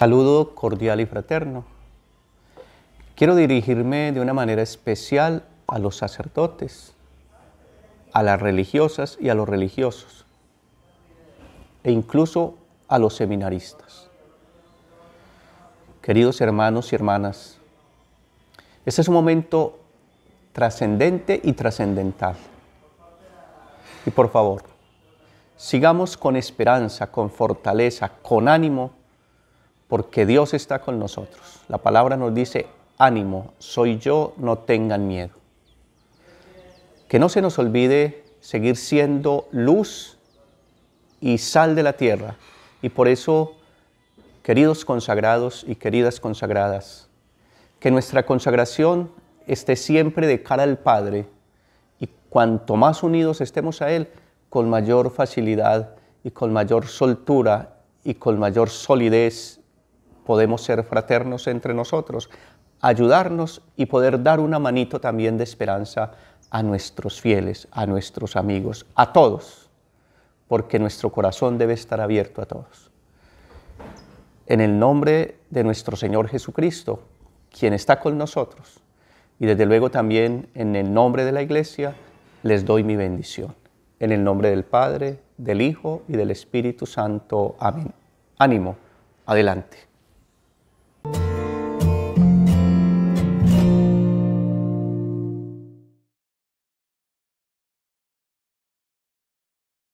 Saludo cordial y fraterno. Quiero dirigirme de una manera especial a los sacerdotes, a las religiosas y a los religiosos, e incluso a los seminaristas. Queridos hermanos y hermanas, este es un momento trascendente y trascendental. Y por favor, sigamos con esperanza, con fortaleza, con ánimo porque Dios está con nosotros. La palabra nos dice, ánimo, soy yo, no tengan miedo. Que no se nos olvide seguir siendo luz y sal de la tierra. Y por eso, queridos consagrados y queridas consagradas, que nuestra consagración esté siempre de cara al Padre y cuanto más unidos estemos a Él, con mayor facilidad y con mayor soltura y con mayor solidez podemos ser fraternos entre nosotros, ayudarnos y poder dar una manito también de esperanza a nuestros fieles, a nuestros amigos, a todos, porque nuestro corazón debe estar abierto a todos. En el nombre de nuestro Señor Jesucristo, quien está con nosotros, y desde luego también en el nombre de la Iglesia, les doy mi bendición. En el nombre del Padre, del Hijo y del Espíritu Santo. Amén. Ánimo, adelante.